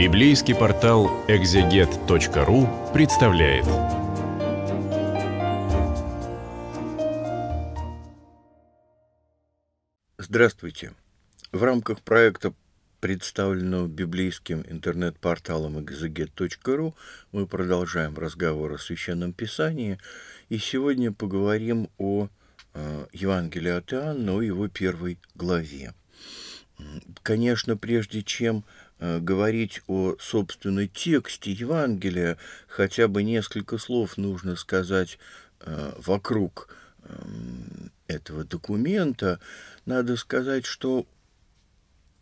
Библейский портал экзегет.ру представляет. Здравствуйте! В рамках проекта, представленного библейским интернет-порталом экзегет.ру, мы продолжаем разговор о Священном Писании, и сегодня поговорим о э, Евангелии от Иоанна, о его первой главе. Конечно, прежде чем э, Э, говорить о собственной тексте Евангелия, хотя бы несколько слов нужно сказать э, вокруг эм, этого документа, надо сказать, что,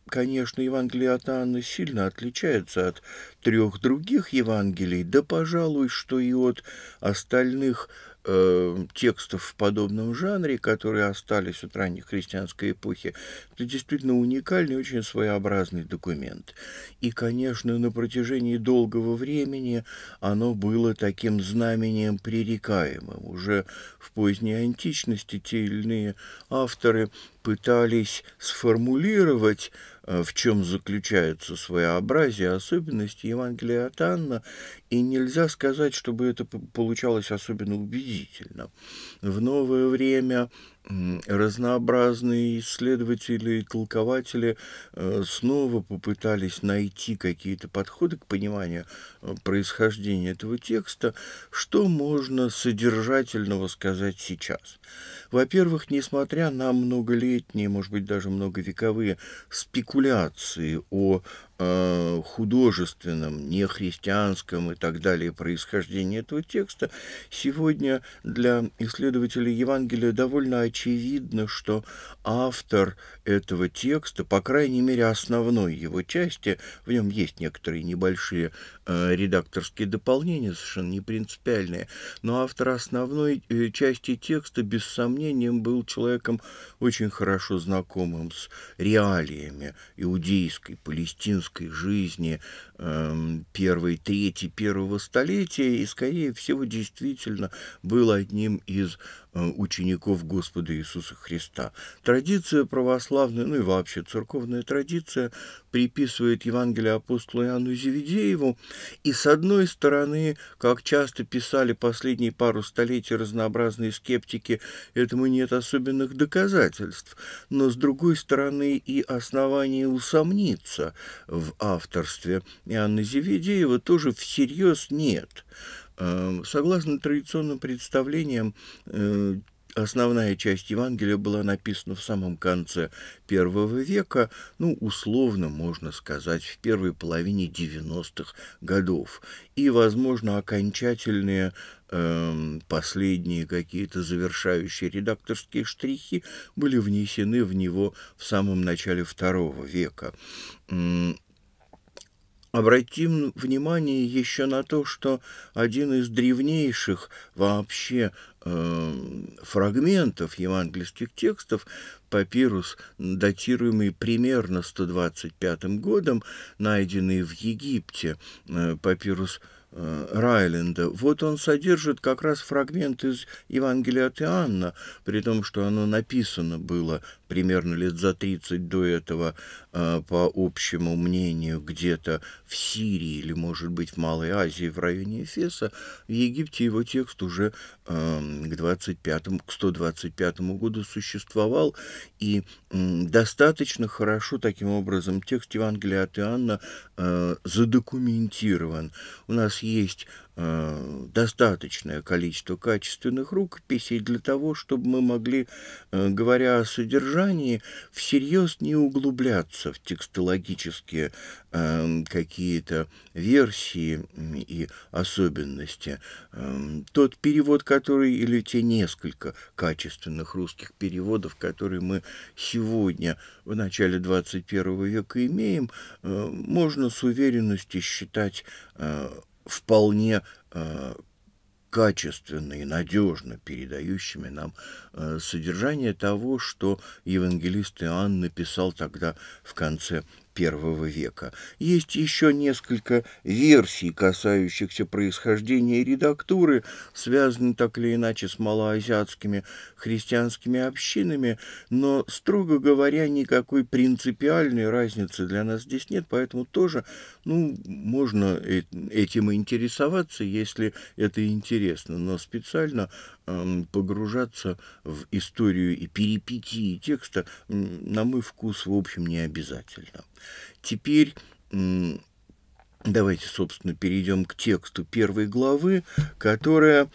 конечно, Евангелие от Анны сильно отличается от трех других Евангелий, да, пожалуй, что и от остальных Э, текстов в подобном жанре, которые остались от ранней христианской эпохи, это действительно уникальный, очень своеобразный документ. И, конечно, на протяжении долгого времени оно было таким знамением пререкаемым. Уже в поздней античности те или иные авторы пытались сформулировать Э, в чем заключаются своеобразие, особенности Евангелия от Анна, и нельзя сказать, чтобы это получалось особенно убедительно. В новое время Разнообразные исследователи и толкователи э, снова попытались найти какие-то подходы к пониманию э, происхождения этого текста, что можно содержательного сказать сейчас. Во-первых, несмотря на многолетние, может быть, даже многовековые спекуляции о э, художественном, нехристианском и так далее происхождении этого текста, сегодня для исследователей Евангелия довольно очевидно, что автор этого текста, по крайней мере, основной его части, в нем есть некоторые небольшие э, редакторские дополнения, совершенно не принципиальные, но автор основной э, части текста, без сомнения, был человеком очень хорошо знакомым с реалиями иудейской, палестинской, человеческой жизни эм, первой трети первого столетия и, скорее всего, действительно был одним из Э, учеников Господа Иисуса Христа. Традиция православная, ну и вообще церковная традиция, приписывает Евангелие апостолу Иоанну Зеведееву, и с одной стороны, как часто писали последние пару столетий разнообразные скептики, этому нет особенных доказательств, но с другой стороны и основание усомниться в авторстве Иоанна Зеведеева тоже всерьез нет – Эм, согласно традиционным представлениям, э, основная часть Евангелия была написана в самом конце первого века, ну, условно можно сказать, в первой половине 90-х годов. И, возможно, окончательные эм, последние какие-то завершающие редакторские штрихи были внесены в него в самом начале второго века. Обратим внимание еще на то, что один из древнейших вообще э, фрагментов евангельских текстов, папирус, датируемый примерно 125 годом, найденный в Египте, э, папирус э, Райленда. Вот он содержит как раз фрагмент из Евангелия от Иоанна, при том, что оно написано было примерно лет за 30 до этого а, по общему мнению, где-то в Сирии или, может быть, в Малой Азии, в районе Эфеса, в Египте его текст уже эм, к, 25, к 125 году существовал, и достаточно хорошо таким образом текст Евангелия от Иоанна э, задокументирован. У нас есть Э, достаточное количество качественных рукописей для того, чтобы мы могли, э, говоря о содержании, всерьез не углубляться в текстологические э, какие-то версии и особенности. тот перевод, который, или те несколько качественных русских переводов, которые мы сегодня в начале 21 века имеем, можно с уверенностью считать вполне э, качественно и надежно передающими нам э, содержание того, что евангелист Иоанн написал тогда в конце первого века. Есть еще несколько версий, касающихся происхождения редактуры, связаны так или иначе с малоазиатскими христианскими общинами, но, строго говоря, никакой принципиальной разницы для нас здесь нет, поэтому тоже ну, можно э, этим интересоваться, если это интересно, но специально погружаться в историю и перипетии текста, на мой вкус, в общем, не обязательно. Теперь давайте, собственно, перейдем к тексту первой главы, которая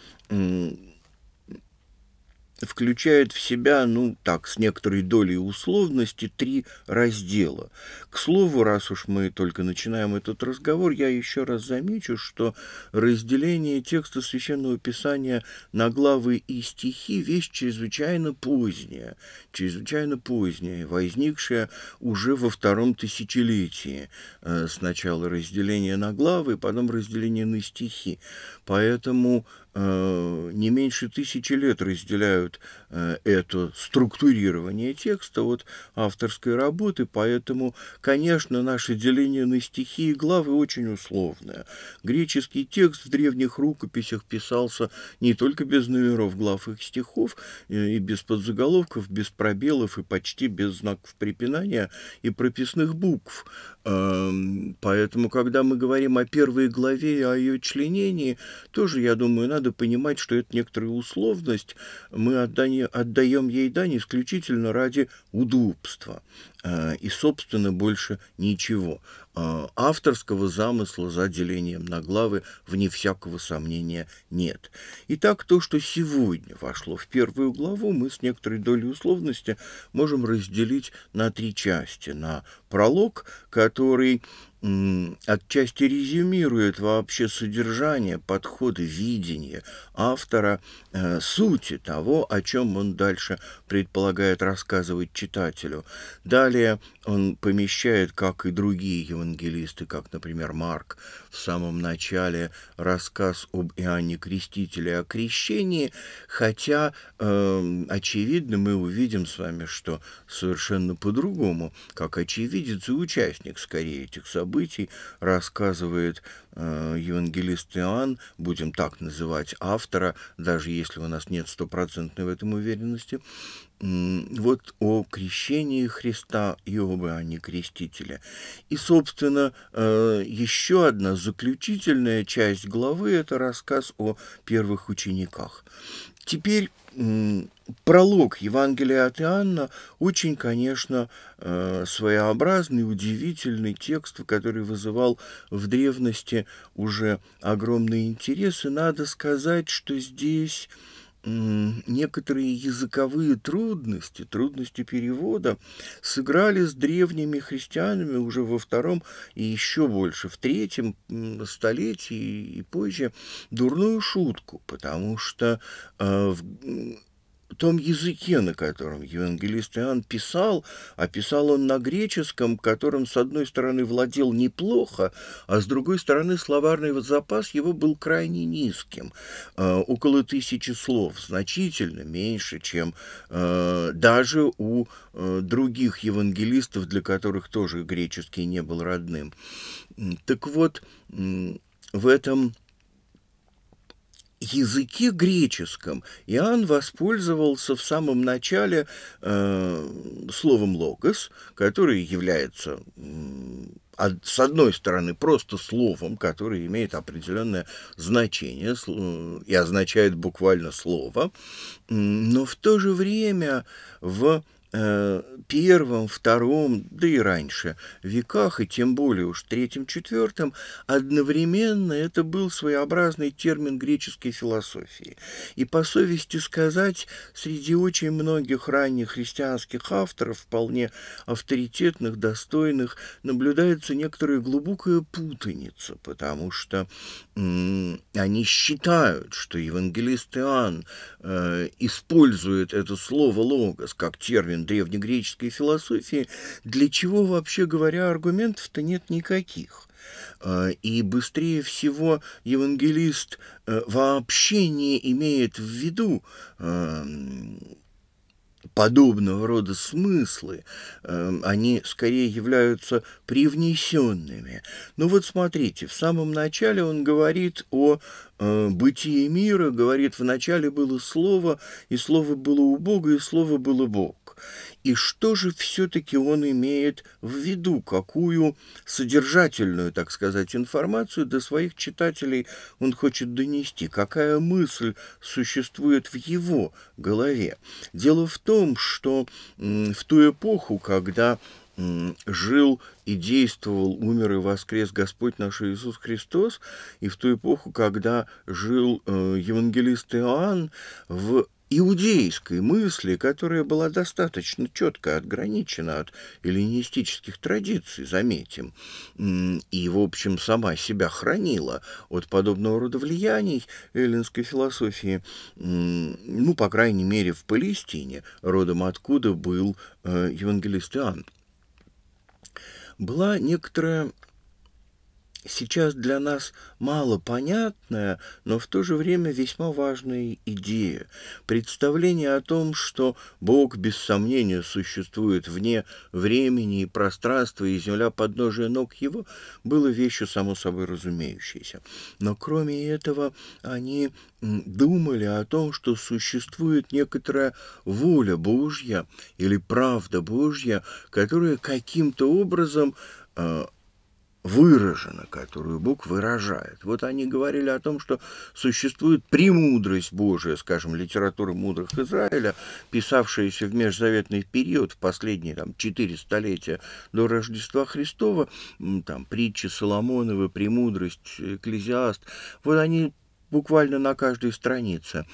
включает в себя, ну так, с некоторой долей условности, три раздела. К слову, раз уж мы только начинаем этот разговор, я еще раз замечу, что разделение текста Священного Писания на главы и стихи – вещь чрезвычайно поздняя, чрезвычайно поздняя, возникшая уже во втором тысячелетии. Э, сначала разделение на главы, потом разделение на стихи. Поэтому Э, не меньше тысячи лет разделяют Э, это структурирование текста от авторской работы, поэтому, конечно, наше деление на стихи и главы очень условное. Греческий текст в древних рукописях писался не только без номеров глав их стихов, э, и без подзаголовков, без пробелов, и почти без знаков препинания и прописных букв. Эм, поэтому, когда мы говорим о первой главе и о ее членении, тоже, я думаю, надо понимать, что это некоторая условность. Мы отдание отдаем ей дань исключительно ради удобства э, и, собственно, больше ничего. Э, авторского замысла за делением на главы, вне всякого сомнения, нет. Итак, то, что сегодня вошло в первую главу, мы с некоторой долей условности можем разделить на три части. На пролог, который отчасти резюмирует вообще содержание, подход, видение автора, э, сути того, о чем он дальше предполагает рассказывать читателю. Далее он помещает, как и другие евангелисты, как, например, Марк, в самом начале рассказ об Иоанне Крестителе о крещении, хотя, э, очевидно, мы увидим с вами, что совершенно по-другому, как очевидец и участник скорее этих событий, рассказывает э, евангелист Иоанн, будем так называть автора, даже если у нас нет стопроцентной в этом уверенности, вот о крещении Христа и об Иоанне Крестителя. И, собственно, э, еще одна заключительная часть главы – это рассказ о первых учениках. Теперь пролог Евангелия от Иоанна очень, конечно, э, своеобразный, удивительный текст, который вызывал в древности уже огромный интерес. И надо сказать, что здесь некоторые языковые трудности, трудности перевода сыграли с древними христианами уже во втором и еще больше в третьем столетии и позже дурную шутку, потому что э, в том языке, на котором евангелист Иоанн писал, а писал он на греческом, которым, с одной стороны, владел неплохо, а с другой стороны, словарный запас его был крайне низким, э, около тысячи слов, значительно меньше, чем э, даже у э, других евангелистов, для которых тоже греческий не был родным. Так вот, в этом языке греческом Иоанн воспользовался в самом начале э, словом «логос», которое является с одной стороны, просто словом, которое имеет определенное значение э, и означает буквально слово, но в то же время в Э, первом, втором, да и раньше веках, и тем более уж третьем-четвертом, одновременно это был своеобразный термин греческой философии. И по совести сказать, среди очень многих ранних христианских авторов, вполне авторитетных, достойных, наблюдается некоторая глубокая путаница, потому что они считают, что евангелист Иоанн э, использует это слово «логос» как термин древнегреческой философии, для чего, вообще говоря, аргументов-то нет никаких. Э, и быстрее всего евангелист э, вообще не имеет в виду э, подобного рода смыслы, эм, они скорее являются привнесенными. но ну вот смотрите, в самом начале он говорит о э, бытии мира, говорит, в начале было слово, и слово было у Бога, и слово было Бог. И что же все-таки он имеет в виду, какую содержательную, так сказать, информацию до своих читателей он хочет донести, какая мысль существует в его голове. Дело в том, что в ту эпоху, когда жил и действовал, умер и воскрес Господь наш Иисус Христос, и в ту эпоху, когда жил э, евангелист Иоанн, в иудейской мысли, которая была достаточно четко отграничена от эллинистических традиций, заметим, и, в общем, сама себя хранила от подобного рода влияний эллинской философии, ну, по крайней мере, в Палестине, родом откуда был э, евангелист Иоанн. Была некоторая сейчас для нас мало понятная, но в то же время весьма важная идея. Представление о том, что Бог без сомнения существует вне времени и пространства, и земля подножия ног его, было вещью само собой разумеющейся. Но кроме этого они думали о том, что существует некоторая воля Божья или правда Божья, которая каким-то образом а, выражена, которую Бог выражает. Вот они говорили о том, что существует премудрость Божия, скажем, литература мудрых Израиля, писавшаяся в межзаветный период, в последние там, четыре столетия до Рождества Христова, там, притчи Соломоновы, премудрость, экклезиаст, вот они буквально на каждой странице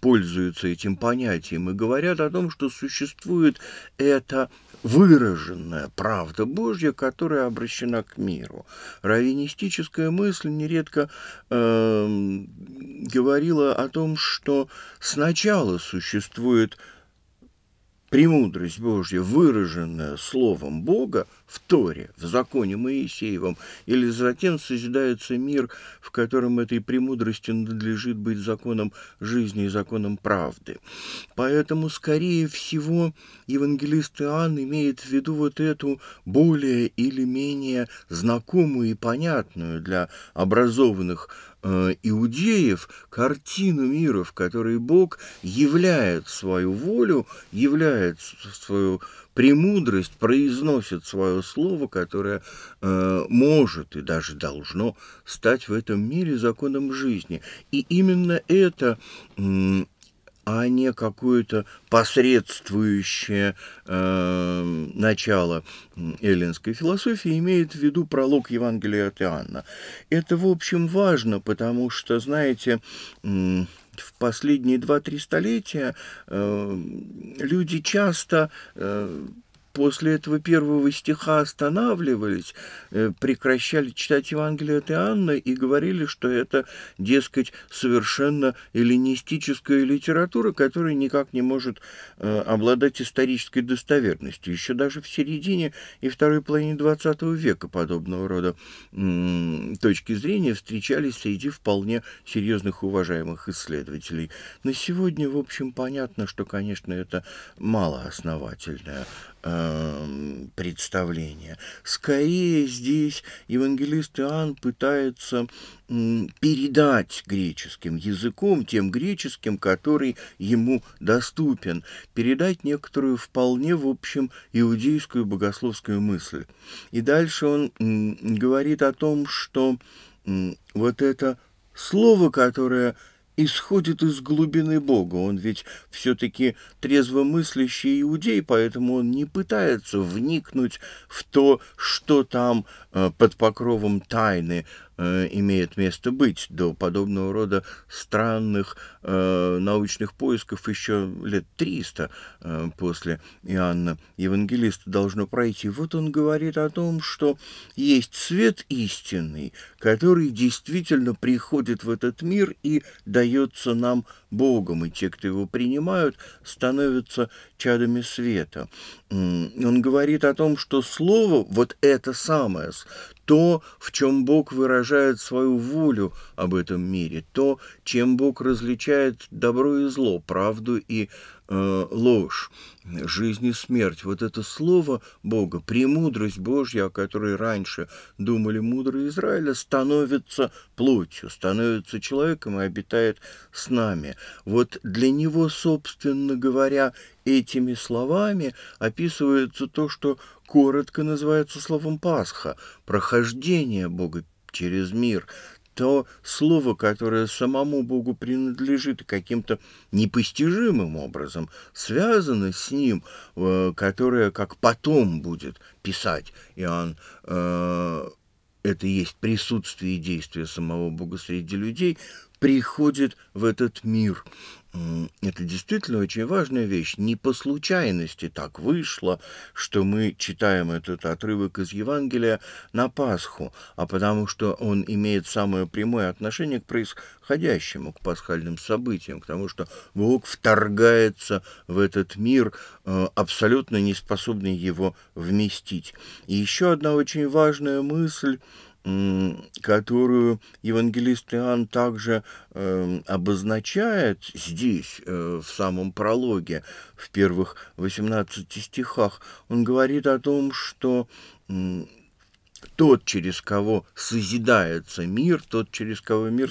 пользуются этим понятием и говорят о том, что существует это выраженная правда Божья, которая обращена к миру. Равинистическая мысль нередко э, говорила о том, что сначала существует премудрость Божья, выраженная Словом Бога, в Торе, в законе Моисеевом, или затем созидается мир, в котором этой премудрости надлежит быть законом жизни и законом правды. Поэтому, скорее всего, евангелист Иоанн имеет в виду вот эту более или менее знакомую и понятную для образованных э, иудеев картину мира, в которой Бог являет свою волю, являет свою премудрость произносит свое слово, которое э, может и даже должно стать в этом мире законом жизни. И именно это а не какое-то посредствующее э, начало эллинской философии, имеет в виду пролог Евангелия от Иоанна. Это, в общем, важно, потому что, знаете, э, в последние 2-3 столетия э, люди часто э, после этого первого стиха останавливались, э, прекращали читать Евангелие от Иоанна и говорили, что это, дескать, совершенно эллинистическая литература, которая никак не может э, обладать исторической достоверностью. Еще даже в середине и второй половине XX века подобного рода точки зрения встречались среди вполне серьезных уважаемых исследователей. На сегодня, в общем, понятно, что, конечно, это малоосновательное э, представления. Скорее здесь евангелист Иоанн пытается передать греческим языком, тем греческим, который ему доступен, передать некоторую вполне, в общем, иудейскую богословскую мысль. И дальше он говорит о том, что вот это слово, которое исходит из глубины Бога. Он ведь все-таки трезвомыслящий иудей, поэтому он не пытается вникнуть в то, что там э, под покровом тайны Э, имеет место быть. До подобного рода странных э, научных поисков еще лет 300 э, после Иоанна Евангелиста должно пройти. Вот он говорит о том, что есть свет истинный, который действительно приходит в этот мир и дается нам Богом, и те, кто его принимают, становятся чадами света. Он говорит о том, что слово, вот это самое, то, в чем Бог выражает свою волю об этом мире, то, чем Бог различает добро и зло, правду и Э, ложь, жизнь и смерть. Вот это слово Бога, премудрость Божья, о которой раньше думали мудрые Израиля, становится плотью, становится человеком и обитает с нами. Вот для него, собственно говоря, этими словами описывается то, что коротко называется словом Пасха, прохождение Бога через мир, то слово, которое самому Богу принадлежит каким-то непостижимым образом, связано с ним, э, которое как потом будет писать Иоанн, э, это есть присутствие и действие самого Бога среди людей, приходит в этот мир. Это действительно очень важная вещь. Не по случайности так вышло, что мы читаем этот отрывок из Евангелия на Пасху, а потому что он имеет самое прямое отношение к происходящему, к пасхальным событиям, к тому, что Бог вторгается в этот мир, э, абсолютно не способный его вместить. И еще одна очень важная мысль которую евангелист Иоанн также э, обозначает здесь, э, в самом прологе, в первых 18 стихах. Он говорит о том, что тот, через кого созидается мир, тот, через кого мир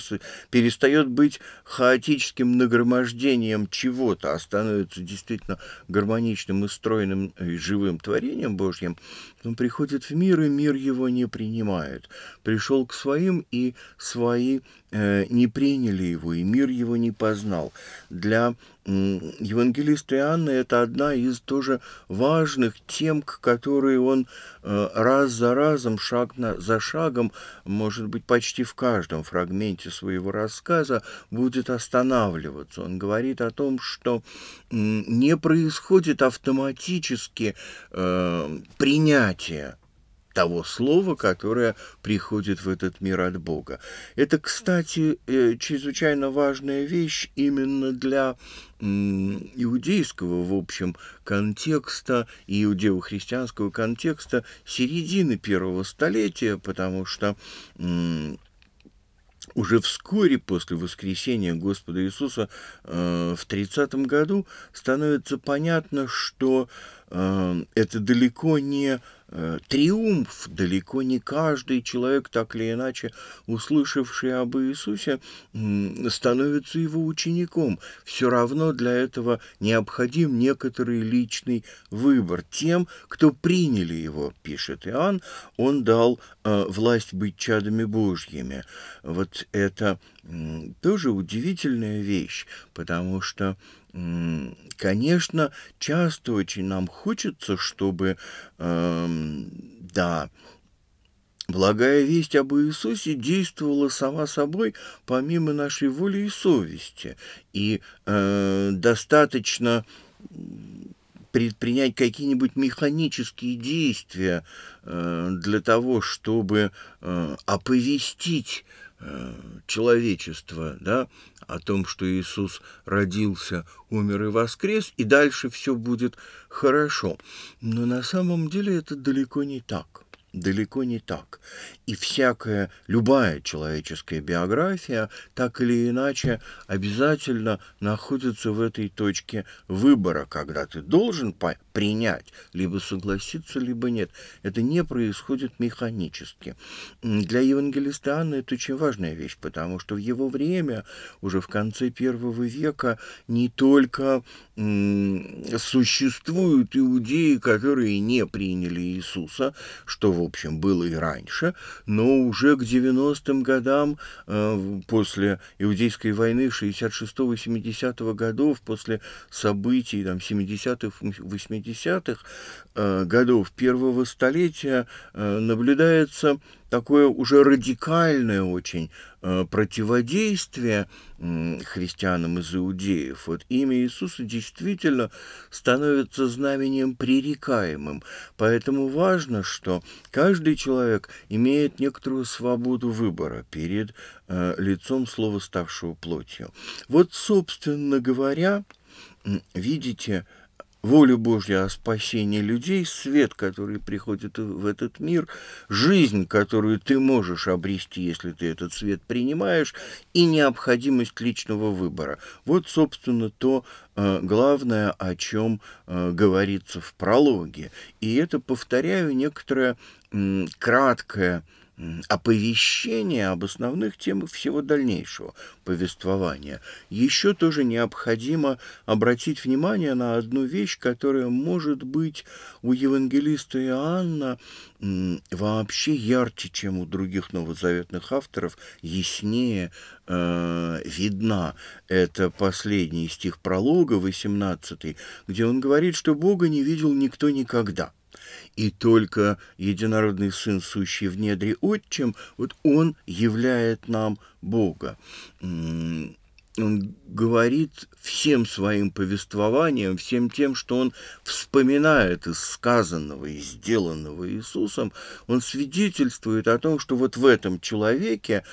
перестает быть хаотическим нагромождением чего-то, а становится действительно гармоничным и стройным э, и живым творением Божьим, он приходит в мир, и мир его не принимает. Пришел к своим, и свои Э, не приняли его, и мир его не познал. Для евангелиста Иоанна это одна из тоже важных тем, к которой он э, раз за разом, шаг за шагом, может быть, почти в каждом фрагменте своего рассказа будет останавливаться. Он говорит о том, что не происходит автоматически э, принятие того слова, которое приходит в этот мир от Бога. Это, кстати, э, чрезвычайно важная вещь именно для иудейского, в общем, контекста, иудео-христианского контекста середины первого столетия, потому что уже вскоре после воскресения Господа Иисуса э, в 30 году становится понятно, что э, это далеко не Э, триумф. Далеко не каждый человек, так или иначе услышавший об Иисусе, становится его учеником. Все равно для этого необходим некоторый личный выбор. Тем, кто приняли его, пишет Иоанн, он дал э, власть быть чадами Божьими. Вот это тоже удивительная вещь, потому что, конечно, часто очень нам хочется, чтобы, э, да, благая весть об Иисусе действовала сама собой помимо нашей воли и совести, и э, достаточно предпринять какие-нибудь механические действия э, для того, чтобы э, оповестить Э, человечества, да, о том, что Иисус родился, умер и воскрес, и дальше все будет хорошо. Но на самом деле это далеко не так. Далеко не так. И всякая, любая человеческая биография, так или иначе, обязательно находится в этой точке выбора, когда ты должен принять, либо согласиться, либо нет. Это не происходит механически. Для евангелиста Анна это очень важная вещь, потому что в его время, уже в конце первого века, не только существуют иудеи, которые не приняли Иисуса, что, в общем, было и раньше, но уже к 90-м годам э, после Иудейской войны 66-70 годов, после событий там, 70-х, 80-х, 60-х э, годов первого столетия э, наблюдается такое уже радикальное очень э, противодействие христианам из иудеев. Вот имя Иисуса действительно становится знаменем пререкаемым. Поэтому важно, что каждый человек имеет некоторую свободу выбора перед лицом слова, ставшего плотью. Вот, собственно говоря, видите, волю Божью о спасении людей, свет, который приходит в этот мир, жизнь, которую ты можешь обрести, если ты этот свет принимаешь, и необходимость личного выбора. Вот, собственно, то э, главное, о чем э, говорится в прологе. И это, повторяю, некоторое краткое оповещение об основных темах всего дальнейшего повествования. Еще тоже необходимо обратить внимание на одну вещь, которая, может быть, у евангелиста Иоанна вообще ярче, чем у других новозаветных авторов, яснее э, видна. Это последний стих пролога, 18, где он говорит, что Бога не видел никто никогда – и только единородный Сын, сущий в недре Отчим, вот Он являет нам Бога он говорит всем своим повествованием, всем тем, что он вспоминает из сказанного и сделанного Иисусом, он свидетельствует о том, что вот в этом человеке,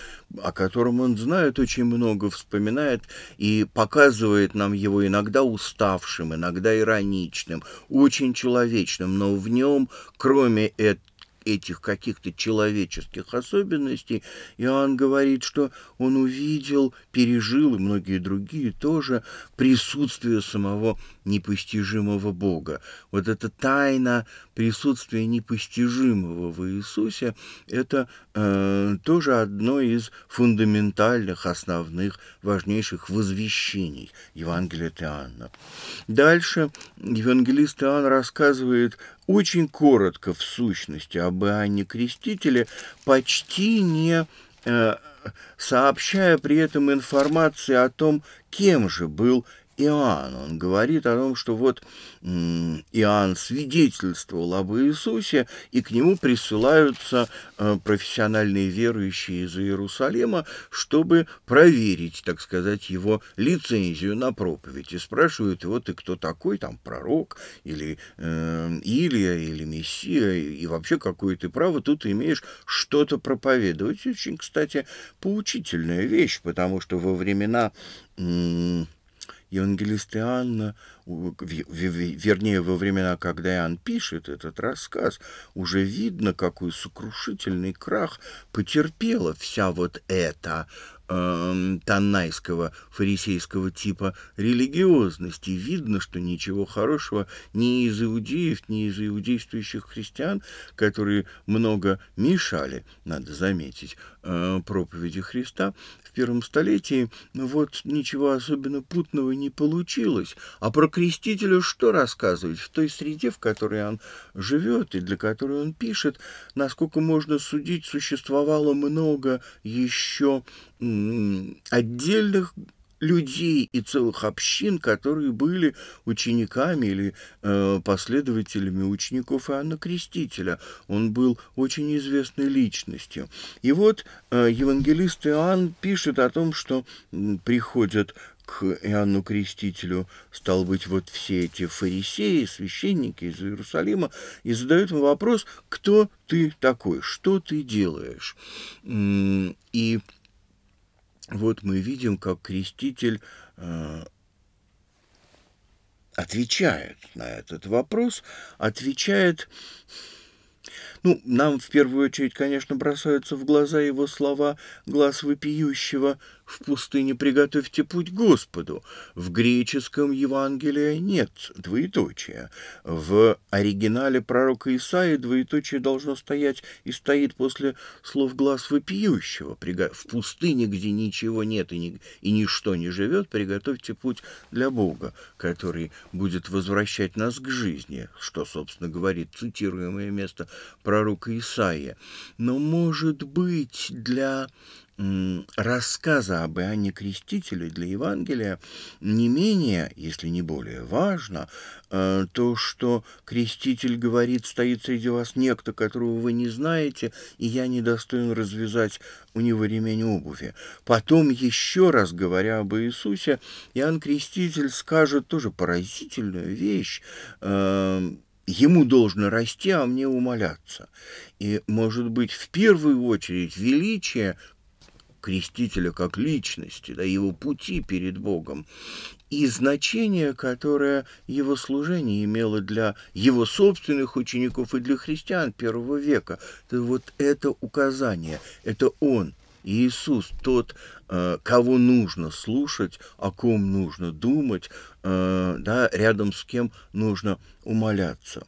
о котором он знает очень много, вспоминает и показывает нам его иногда уставшим, иногда ироничным, очень человечным, но в нем, кроме этого, этих каких-то человеческих особенностей, Иоанн говорит, что он увидел, пережил, и многие другие тоже, присутствие самого непостижимого Бога. Вот эта тайна присутствия непостижимого в Иисусе – это э, тоже одно из фундаментальных, основных, важнейших возвещений Евангелия Иоанна. Дальше евангелист Иоанн рассказывает очень коротко в сущности об Иоанне Крестителе, почти не э, сообщая при этом информации о том, кем же был Иоанн. Он говорит о том, что вот Иоанн свидетельствовал об Иисусе, и к нему присылаются э, профессиональные верующие из Иерусалима, чтобы проверить, так сказать, его лицензию на проповедь. И спрашивают его, ты кто такой, там, пророк, или э, Илия, или Мессия, и вообще какое ты право тут имеешь что-то проповедовать. Очень, кстати, поучительная вещь, потому что во времена... Евангелист Иоанна, вернее, во времена, когда Иоанн пишет этот рассказ, уже видно, какой сокрушительный крах потерпела вся вот эта э, эм, таннайского фарисейского типа религиозности. Видно, что ничего хорошего ни из иудеев, ни из иудействующих христиан, которые много мешали, надо заметить, э, проповеди Христа, первом столетии, вот ничего особенно путного не получилось. А про крестителя что рассказывать? В той среде, в которой он живет и для которой он пишет, насколько можно судить, существовало много еще отдельных людей и целых общин, которые были учениками или э, последователями учеников Иоанна Крестителя. Он был очень известной личностью. И вот э, евангелист Иоанн пишет о том, что приходят к Иоанну Крестителю, стал быть, вот все эти фарисеи, священники из Иерусалима, и задают ему вопрос, кто ты такой, что ты делаешь. И вот мы видим, как креститель э, отвечает на этот вопрос, отвечает ну, нам в первую очередь, конечно, бросаются в глаза его слова «глаз вопиющего», в пустыне приготовьте путь Господу. В греческом Евангелии нет двоеточия. В оригинале пророка Исаии двоеточие должно стоять и стоит после слов глаз вопиющего. В пустыне, где ничего нет и, ни, и ничто не живет, приготовьте путь для Бога, который будет возвращать нас к жизни, что, собственно, говорит цитируемое место пророка Исаия. Но, может быть, для рассказа об Иоанне Крестителе для Евангелия не менее, если не более важно, э, то, что Креститель говорит, стоит среди вас некто, которого вы не знаете, и я не достоин развязать у него ремень обуви. Потом, еще раз говоря об Иисусе, Иоанн Креститель скажет тоже поразительную вещь, э, ему должно расти, а мне умоляться. И, может быть, в первую очередь величие крестителя как личности, да, его пути перед Богом, и значение, которое его служение имело для его собственных учеников и для христиан первого века. То вот это указание, это он, Иисус, тот, э, кого нужно слушать, о ком нужно думать, э, да, рядом с кем нужно умоляться.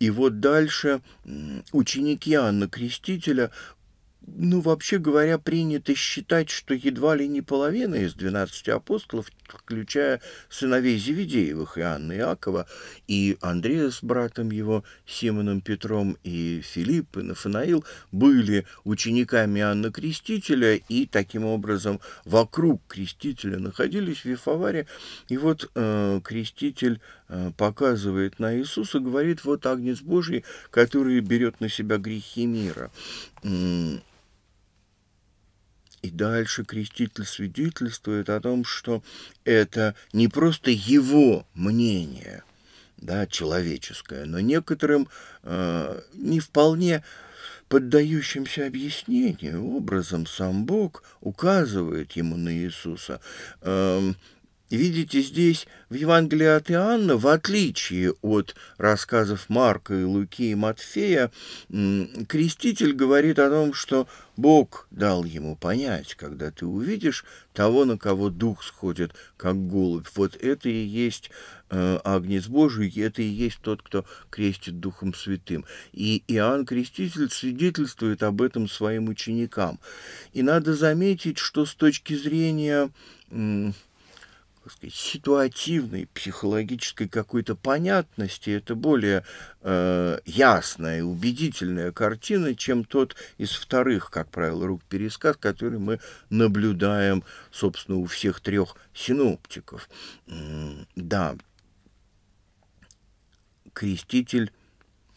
И вот дальше ученики Анна Крестителя ну, вообще говоря, принято считать, что едва ли не половина из двенадцати апостолов, включая сыновей Зеведеевых, и Анны Иакова, и Андрея с братом его, Симоном Петром и Филипп, и Нафанаил, были учениками Анна Крестителя, и таким образом вокруг Крестителя находились в Вифаваре. И вот э, Креститель э, показывает на Иисуса, говорит, вот Агнец Божий, который берет на себя грехи мира. И дальше креститель свидетельствует о том, что это не просто его мнение, да, человеческое, но некоторым э, не вполне поддающимся объяснению образом сам Бог указывает ему на Иисуса. Э, Видите, здесь в Евангелии от Иоанна, в отличие от рассказов Марка и Луки и Матфея, креститель говорит о том, что Бог дал ему понять, когда ты увидишь того, на кого дух сходит, как голубь. Вот это и есть э, Агнец Божий, это и есть тот, кто крестит Духом Святым. И Иоанн Креститель свидетельствует об этом своим ученикам. И надо заметить, что с точки зрения... Э, как сказать, ситуативной, психологической какой-то понятности, это более э, ясная и убедительная картина, чем тот из вторых, как правило, рук пересказ, который мы наблюдаем, собственно, у всех трех синоптиков. Да, креститель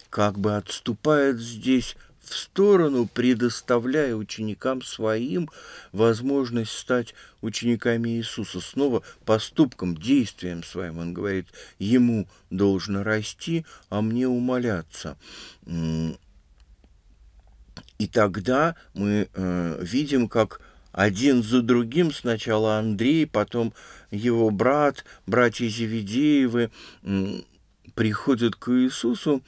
как бы отступает здесь в сторону, предоставляя ученикам своим возможность стать учениками Иисуса. Снова поступком, действием своим. Он говорит, ему должно расти, а мне умоляться. И тогда мы э, видим, как один за другим, сначала Андрей, потом его брат, братья Зеведеевы, приходят к Иисусу.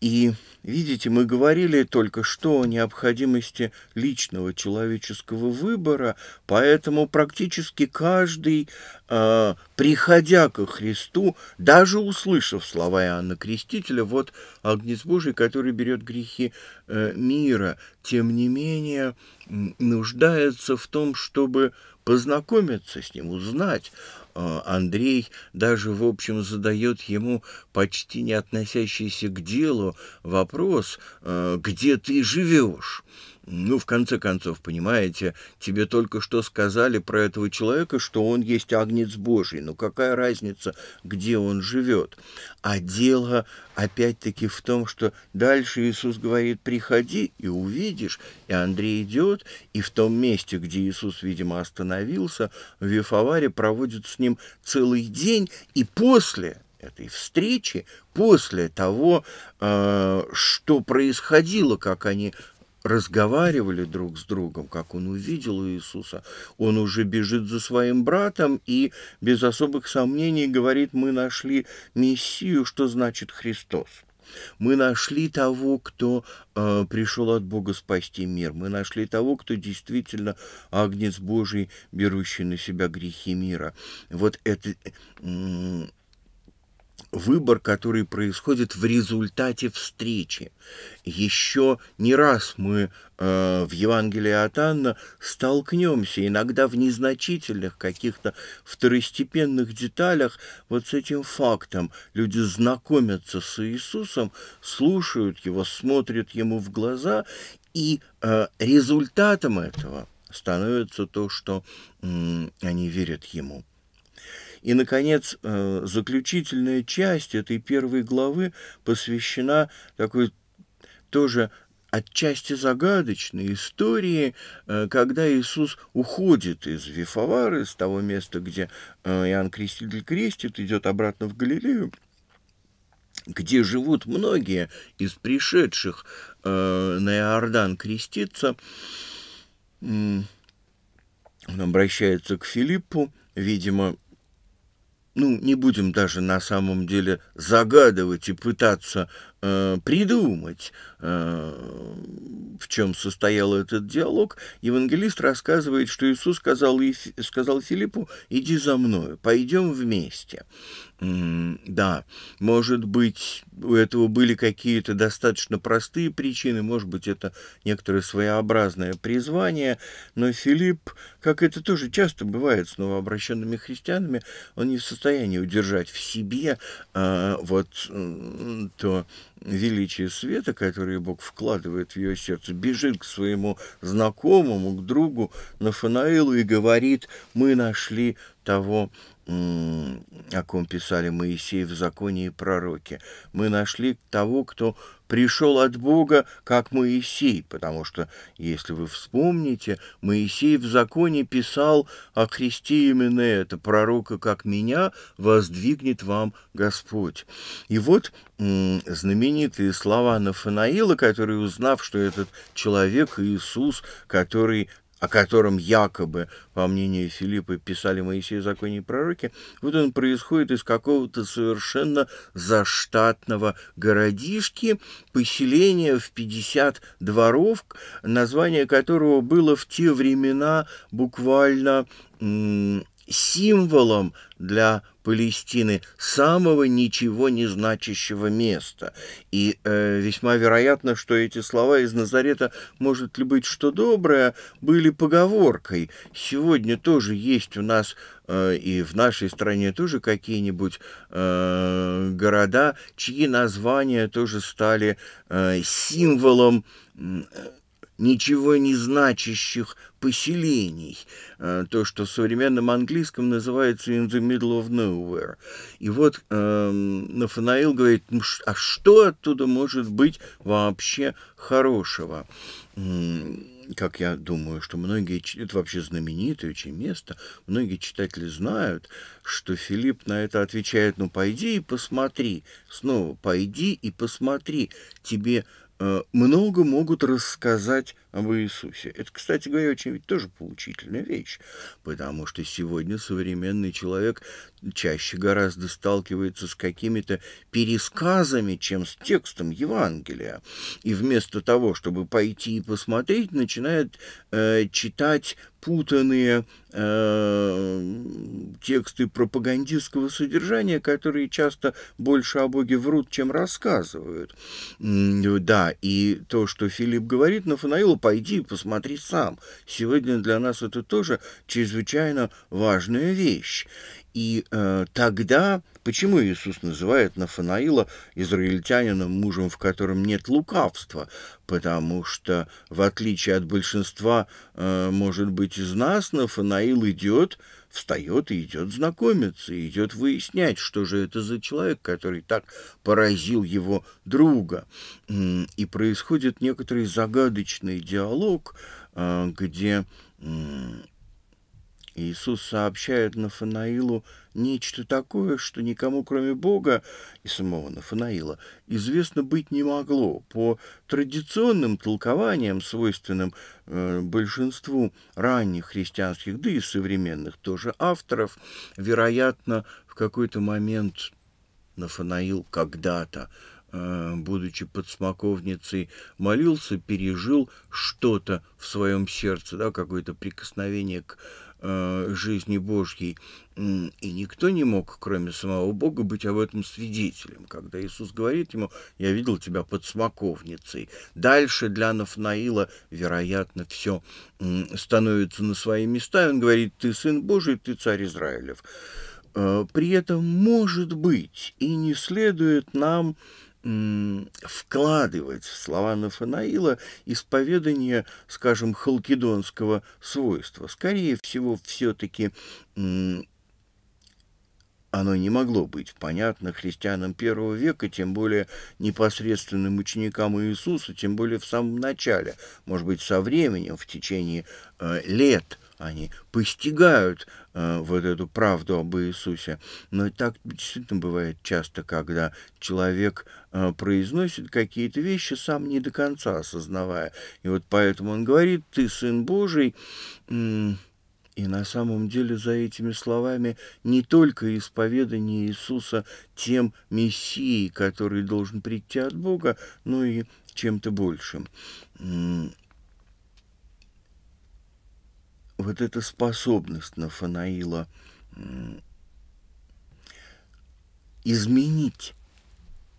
И, видите, мы говорили только что о необходимости личного человеческого выбора, поэтому практически каждый, э, приходя ко Христу, даже услышав слова Иоанна Крестителя, вот Агнец Божий, который берет грехи э, мира, тем не менее нуждается в том, чтобы познакомиться с ним, узнать а, Андрей даже, в общем, задает ему, почти не относящийся к делу, вопрос а, «Где ты живешь?». Ну, в конце концов, понимаете, тебе только что сказали про этого человека, что он есть агнец Божий. Ну, какая разница, где он живет? А дело опять-таки в том, что дальше Иисус говорит, приходи и увидишь. И Андрей идет, и в том месте, где Иисус, видимо, остановился, в Вифаваре проводит с ним целый день, и после этой встречи, после того, э, что происходило, как они разговаривали друг с другом, как он увидел Иисуса, он уже бежит за своим братом и без особых сомнений говорит, мы нашли Мессию, что значит Христос. Мы нашли того, кто э, пришел от Бога спасти мир. Мы нашли того, кто действительно агнец Божий, берущий на себя грехи мира. Вот это... Э, выбор, который происходит в результате встречи. Еще не раз мы э, в Евангелии от Анна столкнемся иногда в незначительных каких-то второстепенных деталях вот с этим фактом. Люди знакомятся с Иисусом, слушают его, смотрят ему в глаза, и э, результатом этого становится то, что э, они верят ему. И, наконец, э, заключительная часть этой первой главы посвящена такой тоже отчасти загадочной истории, э, когда Иисус уходит из Вифавары, с того места, где э, Иоанн Креститель крестит, идет обратно в Галилею, где живут многие из пришедших на Иордан креститься. Он обращается к Филиппу, видимо, ну, не будем даже на самом деле загадывать и пытаться э, придумать, э, в чем состоял этот диалог, евангелист рассказывает, что Иисус сказал, сказал Филиппу, иди за мною, пойдем вместе. Да, может быть, у этого были какие-то достаточно простые причины, может быть, это некоторое своеобразное призвание, но Филипп, как это тоже часто бывает с новообращенными христианами, он не в состоянии удержать в себе а, вот то величие света, которое Бог вкладывает в ее сердце, бежит к своему знакомому, к другу на Нафанаилу и говорит, мы нашли того о ком писали Моисей в законе и пророке. Мы нашли того, кто пришел от Бога, как Моисей, потому что, если вы вспомните, Моисей в законе писал о Христе именно это, пророка, как меня, воздвигнет вам Господь. И вот знаменитые слова Нафанаила, который, узнав, что этот человек Иисус, который о котором якобы, по мнению Филиппа, писали Моисей, Законе и Пророки, вот он происходит из какого-то совершенно заштатного городишки, поселения в 50 дворов, название которого было в те времена буквально символом для Палестины, самого ничего не значащего места. И э, весьма вероятно, что эти слова из Назарета «может ли быть что доброе» были поговоркой. Сегодня тоже есть у нас э, и в нашей стране тоже какие-нибудь э, города, чьи названия тоже стали э, символом ничего не значащих поселений, э, то, что в современном английском называется in the middle of nowhere. И вот эм, Нафанаил говорит, «Ну, а что оттуда может быть вообще хорошего? как я думаю, что многие, это вообще знаменитое очень место, многие читатели знают, что Филипп на это отвечает, ну, пойди и посмотри, снова, пойди и посмотри, тебе Э, много могут рассказать об Иисусе. Это, кстати говоря, очень ведь тоже поучительная вещь, потому что сегодня современный человек чаще гораздо сталкивается с какими-то пересказами, чем с текстом Евангелия. И вместо того, чтобы пойти и посмотреть, начинает э, читать путанные э, тексты пропагандистского содержания, которые часто больше о Боге врут, чем рассказывают. Да, и то, что Филипп говорит, Нафанаилу пойди и посмотри сам. Сегодня для нас это тоже чрезвычайно важная вещь. И э, тогда, почему Иисус называет Нафанаила израильтянином, мужем, в котором нет лукавства? Потому что, в отличие от большинства, э, может быть, из нас, Нафанаил идет встает и идет знакомиться, и идет выяснять, что же это за человек, который так поразил его друга. И происходит некоторый загадочный диалог, а, где Иисус сообщает Нафанаилу нечто такое, что никому, кроме Бога и самого Нафанаила, известно быть не могло. По традиционным толкованиям, свойственным э, большинству ранних христианских, да и современных тоже авторов, вероятно, в какой-то момент Нафанаил когда-то э, будучи подсмоковницей, молился, пережил что-то в своем сердце, да, какое-то прикосновение к Э, жизни Божьей, и никто не мог, кроме самого Бога, быть об этом свидетелем. Когда Иисус говорит ему, я видел тебя под смоковницей. Дальше для Нафнаила, вероятно, все становится на свои места. он говорит, ты сын Божий, ты царь Израилев. Э, при этом, может быть, и не следует нам вкладывать в слова Нафанаила исповедание, скажем, халкидонского свойства. Скорее всего, все-таки оно не могло быть понятно христианам первого века, тем более непосредственным ученикам Иисуса, тем более в самом начале, может быть, со временем, в течение э, лет – они постигают э, вот эту правду об Иисусе. Но и так действительно бывает часто, когда человек э, произносит какие-то вещи, сам не до конца осознавая. И вот поэтому он говорит, ты сын Божий. И на самом деле за этими словами не только исповедание Иисуса тем Мессией, который должен прийти от Бога, но и чем-то большим вот эта способность Нафанаила изменить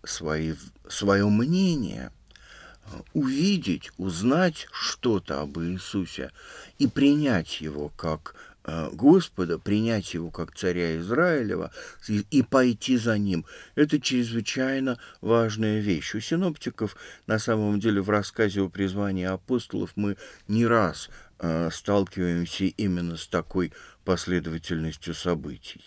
свои, свое мнение, э, увидеть, узнать что-то об Иисусе и принять его как э, Господа, принять его как царя Израилева и, пойти за ним. Это чрезвычайно важная вещь. У синоптиков, на самом деле, в рассказе о призвании апостолов мы не раз Э, сталкиваемся именно с такой последовательностью событий.